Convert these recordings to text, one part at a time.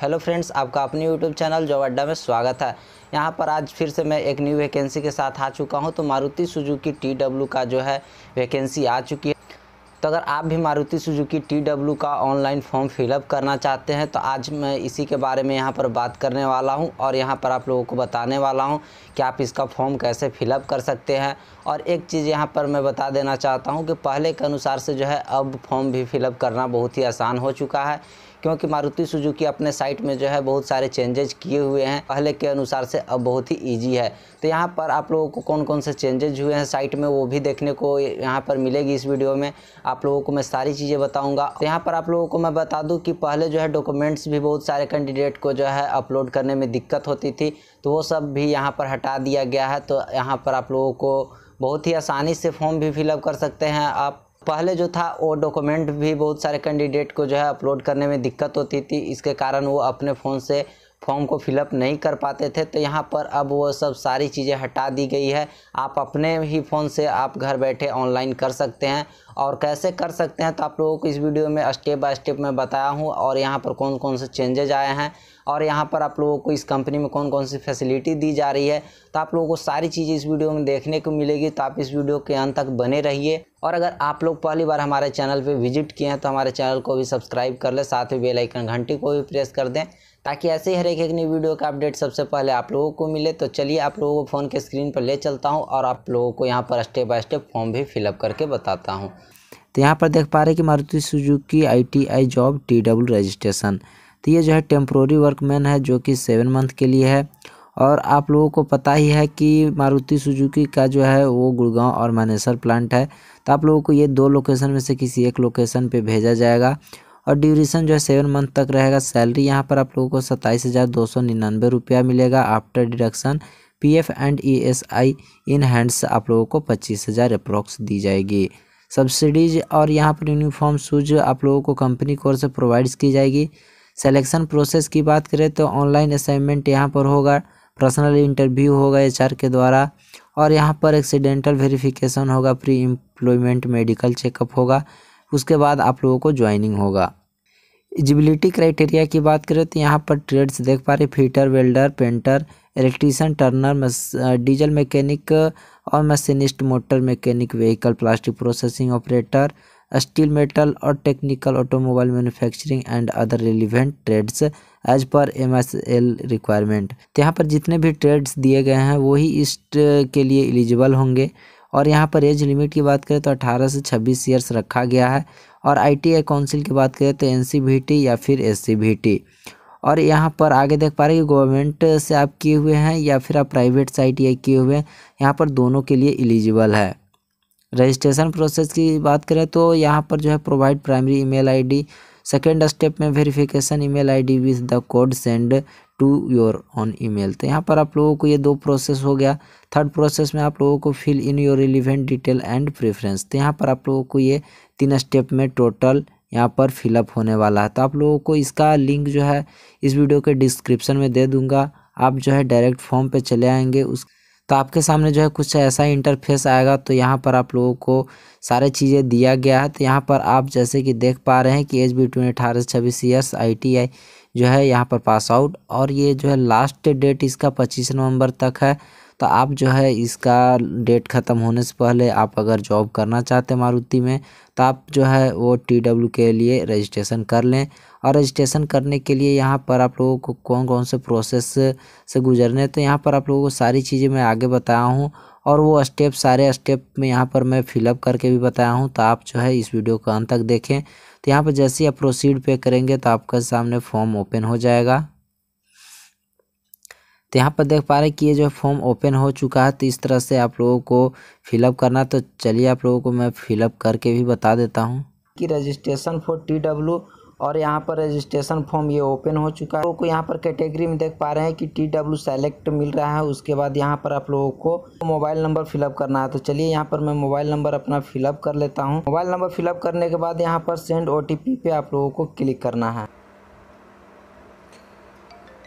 hello friends आपका अपने YouTube channel job अड्डा में स्वागत है यहाँ पर आज फिर से मैं एक न्यू वैकेंसी के साथ आ चुका हूँ तो मारुति सुजुकी टी डब्ल्यू का जो है वैकेंसी आ चुकी है तो अगर आप भी मारुति सुजुकी टी डब्ल्यू का ऑनलाइन फॉर्म फिलअप करना चाहते हैं तो आज मैं इसी के बारे में यहाँ पर बात करने वाला हूँ और यहाँ पर आप लोगों को बताने वाला हूँ कि आप इसका फॉर्म कैसे फिलअप कर सकते हैं और एक चीज़ यहाँ पर मैं बता देना चाहता हूँ कि पहले के अनुसार से जो है अब फॉर्म भी फिलअप करना बहुत ही आसान हो चुका है क्योंकि मारुति सुजुकी अपने साइट में जो है बहुत सारे चेंजेज किए हुए हैं पहले के अनुसार से अब बहुत ही ईजी है तो यहाँ पर आप लोगों को कौन कौन से चेंजेज हुए हैं साइट में वो भी देखने को यहाँ पर मिलेगी इस वीडियो में आप लोगों को मैं सारी चीज़ें बताऊँगा तो यहाँ पर आप लोगों को मैं बता दूँ कि पहले जो है डॉक्यूमेंट्स भी बहुत सारे कैंडिडेट को जो है अपलोड करने में दिक्कत होती थी तो वो सब भी यहाँ पर हटा दिया गया है तो यहाँ पर आप लोगों को बहुत ही आसानी से फॉर्म भी फिलअप कर सकते हैं आप पहले जो था वो डॉक्यूमेंट भी बहुत सारे कैंडिडेट को जो है अपलोड करने में दिक्कत होती थी इसके कारण वो अपने फ़ोन से फॉर्म को फिलअप नहीं कर पाते थे तो यहाँ पर अब वो सब सारी चीज़ें हटा दी गई है आप अपने ही फ़ोन से आप घर बैठे ऑनलाइन कर सकते हैं और कैसे कर सकते हैं तो आप लोगों को इस वीडियो में स्टेप बाय स्टेप मैं बताया हूँ और यहाँ पर कौन कौन से चेंजेज आए हैं और यहाँ पर आप लोगों को इस कंपनी में कौन कौन सी फैसिलिटी दी जा रही है तो आप लोगों को सारी चीज़ें इस वीडियो में देखने को मिलेगी तो आप इस वीडियो के अंत तक बने रहिए और अगर आप लोग पहली बार हमारे चैनल पर विजिट किए हैं तो हमारे चैनल को भी सब्सक्राइब कर लें साथ ही बेलाइकन घंटी को भी प्रेस कर दें ताकि ऐसे ही हर एक नई वीडियो का अपडेट सबसे पहले आप लोगों को मिले तो चलिए आप लोगों को फ़ोन के स्क्रीन पर ले चलता हूँ और आप लोगों को यहाँ पर स्टेप बाय स्टेप फॉर्म भी फिलअप करके बताता हूँ तो यहाँ पर देख पा रहे हैं कि Maruti Suzuki ITI job T W registration तो ये जो है टेम्प्रोरी वर्कमैन है जो कि सेवन मंथ के लिए है और आप लोगों को पता ही है कि मारुति सुजुकी का जो है वो गुड़गांव और मानेसर प्लांट है तो आप लोगों को ये दो लोकेशन में से किसी एक लोकेशन पे भेजा जाएगा और ड्यूरेशन जो है सेवन मंथ तक रहेगा सैलरी यहाँ पर आप लोगों को सत्ताईस हज़ार दो सौ निन्यानवे रुपया मिलेगा after deduction P F and E S I in hands आप लोगों को पच्चीस हज़ार अप्रोक्स दी जाएगी सब्सिडीज और यहाँ पर यूनिफॉर्म शूज आप लोगों को कंपनी की ओर से प्रोवाइड की जाएगी सेलेक्शन प्रोसेस की बात करें तो ऑनलाइन असाइनमेंट यहाँ पर होगा पर्सनल इंटरव्यू होगा एच के द्वारा और यहाँ पर एक्सीडेंटल वेरिफिकेशन होगा प्री एम्प्लॉयमेंट मेडिकल चेकअप होगा उसके बाद आप लोगों को ज्वाइनिंग होगा एलिजिबिलिटी क्राइटेरिया की बात करें तो यहाँ पर ट्रेड्स देख पा रहे fitter welder painter electrician turner diesel mechanic और machinist motor mechanic vehicle plastic processing operator steel metal और technical automobile manufacturing and other relevant trades as per M S L requirement तो यहाँ पर जितने भी ट्रेड्स दिए गए हैं वही इस के लिए एलिजिबल होंगे और यहाँ पर एज लिमिट की बात करें तो अठारह से छब्बीस ईयर्स रखा गया है और आई काउंसिल की बात करें तो एन या फिर एस और यहाँ पर आगे देख पा रहे हैं कि गवर्नमेंट से आप किए हुए हैं या फिर आप प्राइवेट टी आई किए हुए हैं यहाँ पर दोनों के लिए एलिजिबल है रजिस्ट्रेशन प्रोसेस की बात करें तो यहाँ पर जो है provide primary email ID second step में verification email ID with the code send to your own email तो यहाँ पर आप लोगों को ये दो प्रोसेस हो गया थर्ड प्रोसेस में आप लोगों को fill in your relevant detail and preference तो यहाँ पर आप लोगों को ये तीन स्टेप में टोटल यहाँ पर फिलअप होने वाला है तो आप लोगों को इसका लिंक जो है इस वीडियो के डिस्क्रिप्शन में दे दूँगा आप जो है डायरेक्ट फॉर्म पर चले आएँगे उस तो आपके सामने जो है कुछ ऐसा इंटरफेस आएगा तो यहाँ पर आप लोगों को सारे चीज़ें दिया गया है तो यहाँ पर आप जैसे कि देख पा रहे हैं कि एज बिटवीन अठारह से छब्बीस ईयर्स आई टी आई जो है यहाँ पर पास आउट और ये जो है लास्ट डेट इसका पच्चीस नवंबर तक है तो आप जो है इसका डेट ख़त्म होने से पहले आप अगर जॉब करना चाहते हैं मारुति में तो आप जो है वो टी डब्ल्यू के लिए रजिस्ट्रेशन कर लें और रजिस्ट्रेशन करने के लिए यहाँ पर आप लोगों को कौन कौन से प्रोसेस से गुजरने तो यहाँ पर आप लोगों को सारी चीज़ें मैं आगे बताया हूँ और वो स्टेप सारे स्टेप में यहाँ पर मैं फिलअप करके भी बताया हूँ तो आप जो है इस वीडियो को अंत तक देखें तो यहाँ पर जैसे ही आप प्रोसीड पे करेंगे तो आपका सामने फॉर्म ओपन हो जाएगा तो यहाँ पर देख पा रहे हैं कि ये जो फॉर्म ओपन हो चुका है तो इस तरह से आप लोगों को फिलअप करना तो चलिए आप लोगों को मैं फिलअप करके भी बता देता हूँ कि रजिस्ट्रेशन फॉर टी डब्ल्यू और यहाँ पर रजिस्ट्रेशन फॉर्म ये ओपन हो चुका है आपको यहाँ पर कैटेगरी में देख पा रहे हैं कि टी डब्ल्यू सेलेक्ट मिल रहा है उसके बाद यहाँ पर आप लोगों को मोबाइल नंबर फिलअप करना है तो चलिए यहाँ पर मैं मोबाइल नंबर अपना फिलअप कर लेता हूँ मोबाइल नंबर फिलअप करने के बाद यहाँ पर सेंड ओ पे आप लोगों को क्लिक करना है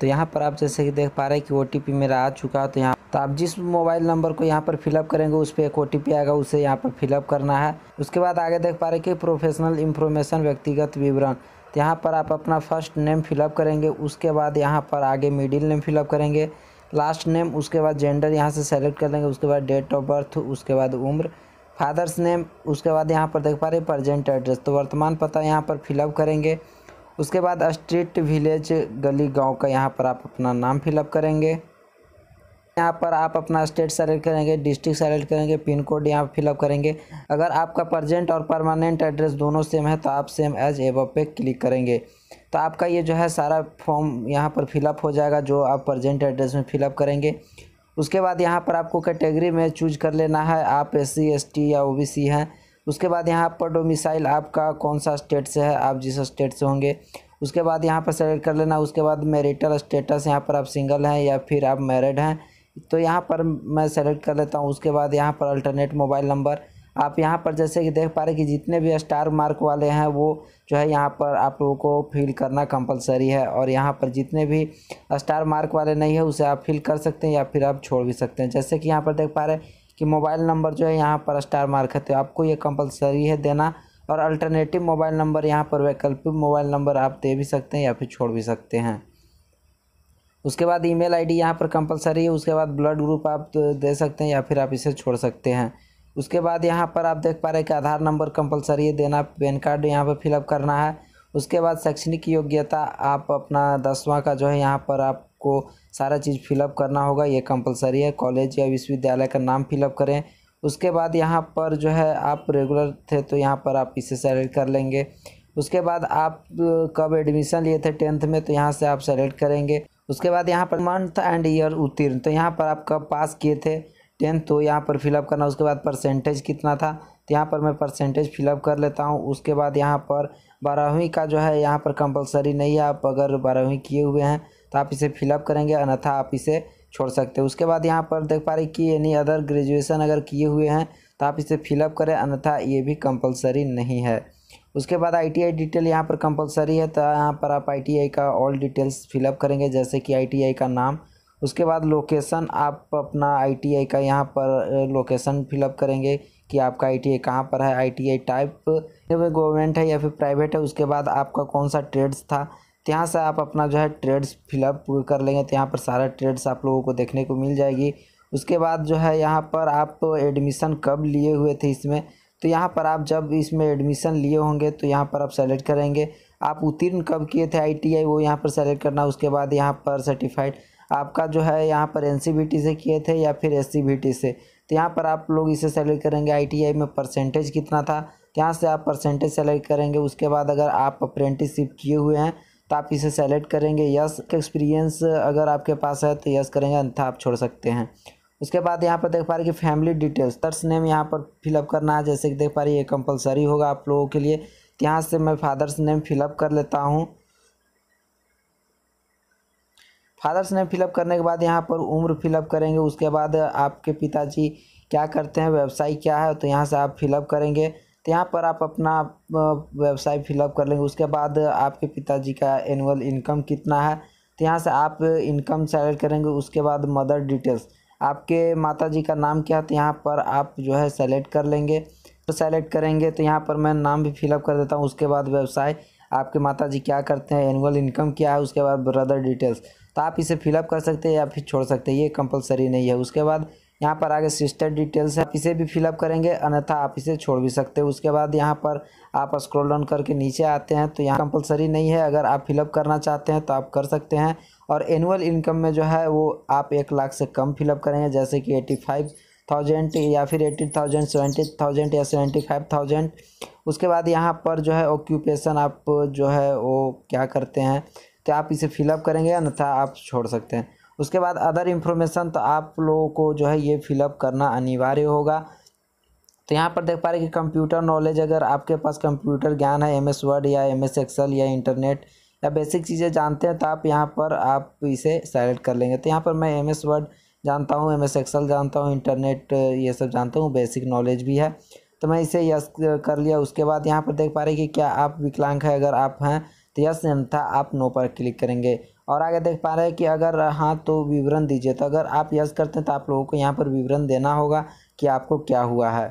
तो यहाँ पर आप जैसे कि देख पा रहे हैं कि ओ मेरा आ चुका है तो यहाँ तो आप जिस मोबाइल नंबर को यहाँ पर फिलअप करेंगे उस पर एक ओ आएगा उसे यहाँ पर फिलअप करना है उसके बाद आगे देख पा रहे कि प्रोफेशनल इन्फॉर्मेशन व्यक्तिगत विवरण यहाँ पर आप अपना फर्स्ट नेम फिलअप करेंगे उसके बाद यहाँ पर आगे मिडिल नेम फिलअप करेंगे लास्ट नेम उसके बाद जेंडर यहाँ से सेलेक्ट कर लेंगे उसके बाद डेट ऑफ बर्थ उसके बाद उम्र फादर्स नेम उसके बाद यहाँ पर देख पा रहे प्रजेंट एड्रेस तो वर्तमान पता यहाँ पर फिलअप करेंगे उसके बाद स्ट्रीट विलेज गली गांव का यहाँ पर आप अपना नाम फिलअप करेंगे यहाँ पर आप अपना स्टेट सेलेक्ट करेंगे डिस्ट्रिक्ट सेलेक्ट करेंगे पिन कोड यहाँ पर फिलअप करेंगे अगर आपका प्रजेंट और परमानेंट एड्रेस दोनों सेम है तो आप सेम एज एव पे क्लिक करेंगे तो आपका ये जो है सारा फॉर्म यहाँ पर फिलअप हो जाएगा जो आप प्रजेंट एड्रेस में फिलअप करेंगे उसके बाद यहाँ पर आपको कैटेगरी में चूज कर लेना है आप एस सी या ओ हैं उसके बाद यहाँ पर डोमिसाइल आपका कौन सा स्टेट से है आप जिस स्टेट से होंगे उसके बाद यहाँ पर सेलेक्ट कर लेना उसके बाद मेरिटल स्टेटस यहाँ पर आप सिंगल हैं या फिर आप मैरिड हैं तो यहाँ पर मैं सेलेक्ट कर लेता हूँ उसके बाद यहाँ पर अल्टरनेट मोबाइल नंबर आप यहाँ पर जैसे कि देख पा रहे कि जितने भी स्टार मार्क वाले हैं वो जो है यहाँ पर आप लोगों को फिल करना कंपलसरी है और यहाँ पर जितने भी स्टार मार्क वाले नहीं है उसे आप फिल कर सकते हैं या फिर आप छोड़ भी सकते हैं जैसे कि यहाँ पर देख पा रहे कि मोबाइल नंबर जो है यहाँ पर स्टार मार्क है तो आपको ये कंपलसरी है देना और अल्टरनेटिव मोबाइल नंबर यहाँ पर वैकल्पिक मोबाइल नंबर आप दे भी सकते हैं या फिर छोड़ भी सकते हैं उसके बाद ईमेल आईडी यहाँ पर कंपलसरी है उसके बाद ब्लड ग्रुप आप दे सकते हैं या फिर आप इसे छोड़ सकते हैं उसके बाद यहाँ पर आप देख पा रहे हैं कि आधार नंबर कंपलसरी है देना पैन कार्ड यहाँ पर फिलअप करना है उसके बाद शैक्षणिक योग्यता आप अपना दसवां का जो है यहाँ पर आपको सारा चीज़ फिलअप करना होगा ये कंपलसरी है कॉलेज या विश्वविद्यालय का नाम फिलअप करें उसके बाद यहाँ पर जो है आप रेगुलर थे तो यहाँ पर आप इसे सेलेक्ट कर लेंगे उसके बाद आप कब एडमिशन लिए थे टेंथ में तो यहाँ से आप सेलेक्ट करेंगे उसके बाद यहाँ पर मंथ एंड ईयर उत्तीर्ण तो यहाँ पर आप कब पास किए थे टेंथ तो यहाँ पर फिलअप करना उसके बाद परसेंटेज कितना था तो यहाँ पर मैं परसेंटेज फिलअप कर लेता हूँ उसके बाद यहाँ पर बारहवीं का जो है यहाँ पर कंपलसरी नहीं है आप अगर बारहवीं किए हुए हैं तो आप इसे फिलअप करेंगे अन्यथा आप इसे छोड़ सकते हैं उसके बाद यहाँ पर देख पा रहे कि एनी अदर ग्रेजुएसन अगर किए हुए हैं तो आप इसे फिलअप करें अन्यथा ये भी कंपलसरी नहीं है उसके बाद आईटीआई डिटेल यहाँ पर कंपलसरी है तो यहाँ पर आप आईटीआई का ऑल डिटेल्स फिलअप करेंगे जैसे कि आईटीआई का नाम उसके बाद लोकेशन आप अपना आईटीआई का यहाँ पर लोकेशन फिलअप करेंगे कि आपका आई टी कहाँ पर है आई टाइप गवर्नमेंट है या फिर प्राइवेट है उसके बाद आपका कौन सा ट्रेड्स था तो यहाँ से आप अपना जो है ट्रेड्स फिलअप कर लेंगे तो यहाँ पर सारा ट्रेड्स आप लोगों को देखने को मिल जाएगी उसके बाद जो है यहाँ पर आप एडमिशन कब लिए हुए थे इसमें तो यहाँ पर आप जब इसमें एडमिशन लिए होंगे तो यहाँ पर आप सेलेक्ट करेंगे आप उत्तीर्ण कब किए थे आईटीआई वो यहाँ पर सेलेक्ट करना उसके बाद यहाँ पर सर्टिफाइड आपका जो है यहाँ पर एन से किए थे या फिर एस से तो यहाँ पर आप लोग इसे सेलेक्ट करेंगे आई में परसेंटेज कितना था तो यहाँ से आप परसेंटेज सेलेक्ट करेंगे उसके बाद अगर आप अप्रेंटिसशिप किए हुए हैं तो आप इसे सेलेक्ट करेंगे यस एक्सपीरियंस अगर आपके पास है तो यस करेंगे अन्यथा आप छोड़ सकते हैं उसके बाद यहाँ पर देख पा रहे कि फैमिली डिटेल्स तर्स नेम यहाँ पर फिलअप करना है जैसे कि देख पा रही ये कंपलसरी होगा आप लोगों के लिए तो यहाँ से मैं फादर्स नेम फिलअप कर लेता हूँ फादर्स नेम फिलअप करने के बाद यहाँ पर उम्र फिलअप करेंगे उसके बाद आपके पिताजी क्या करते हैं व्यवसाय क्या है तो यहाँ से आप फिलअप करेंगे तो यहाँ पर आप अपना व्यवसाय फिलअप कर लेंगे उसके बाद आपके पिताजी का एनुअल इनकम कितना है तो यहाँ से आप इनकम सेलेक्ट करेंगे उसके बाद मदर डिटेल्स आपके माता जी का नाम क्या है तो यहाँ पर आप जो है सेलेक्ट कर लेंगे तो सेलेक्ट करेंगे तो यहाँ पर मैं नाम भी फिलअप कर देता हूँ उसके बाद व्यवसाय आपके माता जी क्या करते हैं एनुअल इनकम क्या है उसके बाद ब्रदर डिटेल्स तो आप इसे फिलअप कर सकते हैं या फिर छोड़ सकते हैं ये कंपलसरी नहीं है उसके बाद यहाँ पर आगे सिस्टर डिटेल्स है इसे भी फिलअप करेंगे अन्यथा आप इसे छोड़ भी सकते हो उसके बाद यहाँ पर आप स्क्रॉल डाउन करके नीचे आते हैं तो यहाँ कंपलसरी नहीं है अगर आप फिलअप करना चाहते हैं तो आप कर सकते हैं और एनुअल इनकम में जो है वो आप एक लाख से कम फिलअप करेंगे जैसे कि एटी फाइव थाउजेंड या फिर एटी थाउजेंड सेवेंटी थाउजेंड या सेवेंटी फाइव थाउजेंड उसके बाद यहाँ पर जो है ऑक्यूपेशन आप जो है वो क्या करते हैं तो आप इसे फिलअप करेंगे अन्यथा आप छोड़ सकते हैं उसके बाद अदर इन्फॉर्मेशन तो आप लोगों को जो है ये फिलअप करना अनिवार्य होगा तो यहाँ पर देख पा रहे कि कंप्यूटर नॉलेज अगर आपके पास कंप्यूटर ज्ञान है एम एस वर्ड या एम एस एक्सेल या इंटरनेट या बेसिक चीज़ें जानते हैं तो आप यहाँ पर आप इसे सेलेक्ट कर लेंगे तो यहाँ पर मैं एम एस वर्ड जानता हूँ एम एस एक्सेल जानता हूँ इंटरनेट ये सब जानता हूँ बेसिक नॉलेज भी है तो मैं इसे यस कर लिया उसके बाद यहाँ पर देख पा रहे कि क्या आप विकलांग है अगर आप हैं तो यस नहीं था आप नो पर क्लिक करेंगे और आगे देख पा रहे हैं कि अगर हाँ तो विवरण दीजिए तो अगर आप यस करते हैं तो आप लोगों को यहाँ पर विवरण देना होगा कि आपको क्या हुआ है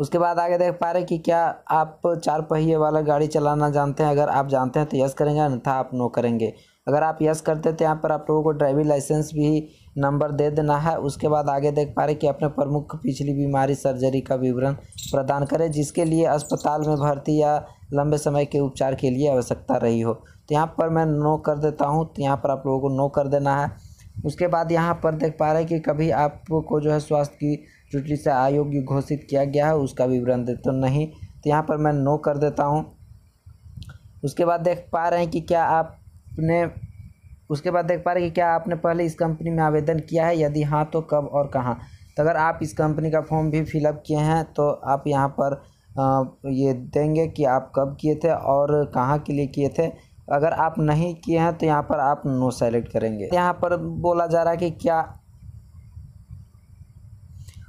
उसके बाद आगे देख पा रहे हैं कि क्या आप चार पहिए वाला गाड़ी चलाना जानते हैं अगर आप जानते हैं तो यस करेंगे अन्यथा आप नो करेंगे अगर आप यस करते हैं तो यहाँ पर आप लोगों को ड्राइविंग लाइसेंस भी नंबर दे देना है उसके बाद आगे देख पा रहे कि अपने प्रमुख पिछली बीमारी सर्जरी का विवरण प्रदान करें जिसके लिए अस्पताल में भर्ती या लंबे समय के उपचार के लिए आवश्यकता रही हो तो यहाँ पर मैं नो कर देता हूँ तो यहाँ पर आप लोगों को नो कर देना है उसके बाद यहाँ पर देख पा रहे हैं कि कभी आपको जो है स्वास्थ्य की त्रुटि से आयोग्य घोषित किया गया है उसका विवरण दे तो नहीं तो यहाँ पर मैं नो कर देता हूँ उसके बाद देख पा रहे हैं कि क्या आपने उसके बाद देख पा रहे हैं कि क्या आपने पहले इस कंपनी में आवेदन किया है यदि हाँ तो कब और कहाँ तो अगर आप इस कंपनी का फॉर्म भी फिलअप किए हैं तो आप यहाँ पर ये देंगे कि आप कब किए थे और कहाँ के लिए किए थे अगर आप नहीं किए हैं तो यहाँ पर आप नो सेलेक्ट करेंगे यहाँ पर बोला जा रहा है कि क्या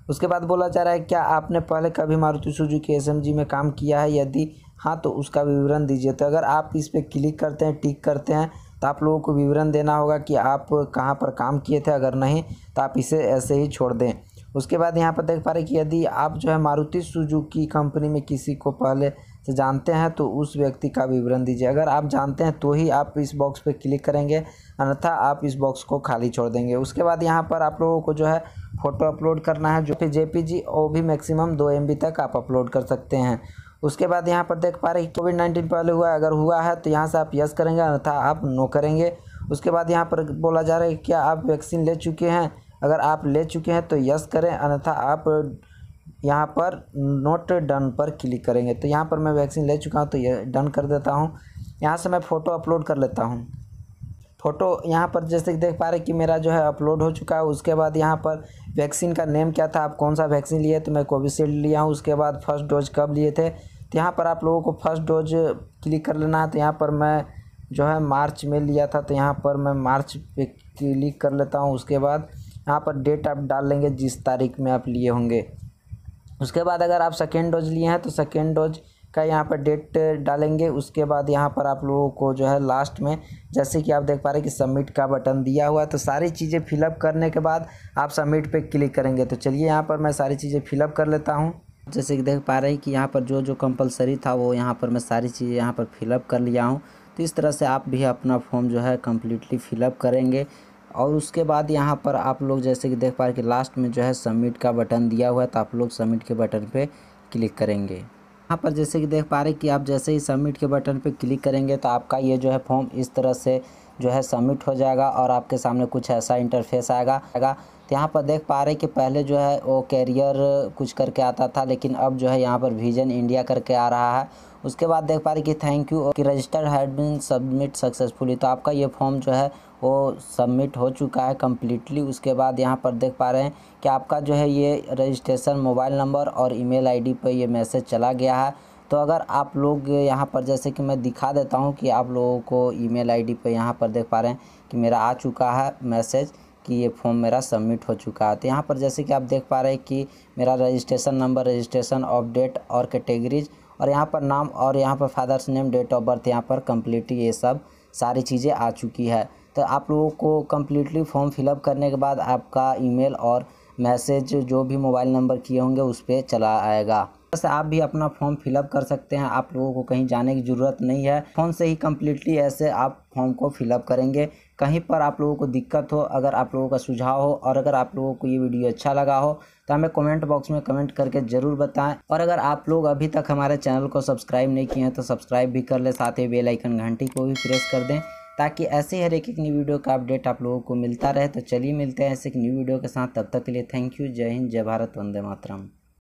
उसके बाद बोला जा रहा है क्या आपने पहले कभी मारुति सुजुकी एसएमजी में काम किया है यदि हाँ तो उसका विवरण दीजिए तो अगर आप इस पर क्लिक करते हैं टिक करते हैं तो आप लोगों को विवरण देना होगा कि आप कहाँ पर काम किए थे अगर नहीं तो आप इसे ऐसे ही छोड़ दें उसके बाद यहाँ पर देख पा रहे कि यदि आप जो है मारुति सुजुकी कंपनी में किसी को पहले से जानते हैं तो उस व्यक्ति का विवरण दीजिए अगर आप जानते हैं तो ही आप इस बॉक्स पर क्लिक करेंगे अन्यथा आप इस बॉक्स को खाली छोड़ देंगे उसके बाद यहाँ पर आप लोगों को जो है फ़ोटो अपलोड करना है जो कि जे पी भी मैक्सिमम दो एम तक आप अपलोड कर सकते हैं उसके बाद यहाँ पर देख पा रहे कोविड नाइन्टीन पहले हुआ है अगर हुआ है तो यहाँ से आप यस करेंगे अन्यथा आप नो करेंगे उसके बाद यहाँ पर बोला जा रहा है क्या आप वैक्सीन ले चुके हैं अगर आप ले चुके हैं तो यस करें अन्यथा आप यहाँ पर नोट डन पर क्लिक करेंगे तो यहाँ पर मैं वैक्सीन ले चुका हूँ तो ये डन कर देता हूँ यहाँ से मैं फ़ोटो अपलोड कर लेता हूँ फ़ोटो यहाँ पर जैसे कि देख पा रहे कि मेरा जो है अपलोड हो चुका है उसके बाद यहाँ पर वैक्सीन का नेम क्या था आप कौन सा वैक्सीन लिए तो मैं कोविशील्ड लिया हूँ उसके बाद फर्स्ट डोज कब लिए थे तो यहाँ पर आप लोगों को फर्स्ट डोज क्लिक कर लेना है तो यहाँ पर मैं जो है मार्च में लिया था तो यहाँ पर मैं मार्च पे क्लिक कर लेता हूँ उसके बाद यहाँ पर डेट आप डाल लेंगे जिस तारीख में आप लिए होंगे उसके बाद अगर आप सेकेंड डोज लिए हैं तो सेकेंड डोज का यहाँ पर डेट डालेंगे उसके बाद यहाँ पर आप लोगों को जो है लास्ट में जैसे कि आप देख पा रहे हैं कि सबमिट का बटन दिया हुआ है तो सारी चीज़ें फिलअप करने के बाद आप सबमिट पे क्लिक करेंगे तो चलिए यहाँ पर मैं सारी चीज़ें फिलअप कर लेता हूँ जैसे कि देख पा रहे हैं कि यहाँ पर जो जो कंपलसरी था वो यहाँ पर मैं सारी चीज़ें यहाँ पर फिलअप कर लिया हूँ तो इस तरह से आप भी अपना फॉर्म जो है कम्प्लीटली फिलअप करेंगे और उसके बाद यहाँ पर आप लोग जैसे कि देख पा रहे कि लास्ट में जो है सबमिट का बटन दिया हुआ है तो आप लोग सबमिट के बटन पे क्लिक करेंगे यहाँ पर जैसे कि देख पा रहे कि आप जैसे ही सबमिट के बटन पे क्लिक करेंगे तो आपका ये जो है फॉर्म इस तरह से जो है सबमिट हो जाएगा और आपके सामने कुछ ऐसा इंटरफेस आएगा तो यहाँ पर देख पा रहे कि पहले जो है वो कैरियर कुछ करके आता था लेकिन अब जो है यहाँ पर विजन इंडिया करके आ रहा है उसके बाद देख पा रहे कि थैंक यू कि register had been submit successfully तो आपका ये फॉर्म जो है वो सबमिट हो चुका है कम्प्लीटली उसके बाद यहाँ पर देख पा रहे हैं कि आपका जो है ये रजिस्ट्रेशन मोबाइल नंबर और ईमेल आईडी पर ये मैसेज चला गया है तो अगर आप लोग यहाँ पर जैसे कि मैं दिखा देता हूँ कि आप लोगों को ईमेल आईडी पर यहाँ पर देख पा रहे हैं कि मेरा आ चुका है मैसेज कि ये फॉर्म मेरा सबमिट हो चुका है तो यहाँ पर जैसे कि आप देख पा रहे हैं कि मेरा registration number registration of date और कैटेगरीज और यहाँ पर नाम और यहाँ पर father's name date of birth यहाँ पर कम्प्लीट ये सब सारी चीज़ें आ चुकी है तो आप लोगों को कम्प्लीटली फॉर्म फिलअप करने के बाद आपका ईमेल और मैसेज जो भी मोबाइल नंबर किए होंगे उस पर चला आएगा से आप भी अपना फॉर्म फिलअप कर सकते हैं आप लोगों को कहीं जाने की ज़रूरत नहीं है फ़ोन से ही कम्प्लीटली ऐसे आप फॉर्म को फिलअप करेंगे कहीं पर आप लोगों को दिक्कत हो अगर आप लोगों का सुझाव हो और अगर आप लोगों को ये वीडियो अच्छा लगा हो तो हमें कमेंट बॉक्स में कमेंट करके ज़रूर बताएं और अगर आप लोग अभी तक हमारे चैनल को सब्सक्राइब नहीं किए हैं तो सब्सक्राइब भी कर लें साथ ही बेलाइकन घंटी को भी प्रेस कर दें ताकि ऐसे हर एक एक न्यू वीडियो का अपडेट आप लोगों को मिलता रहे तो चलिए मिलते हैं ऐसे एक न्यू वीडियो के साथ तब तक के लिए थैंक यू जय हिंद जय भारत वंदे मातरम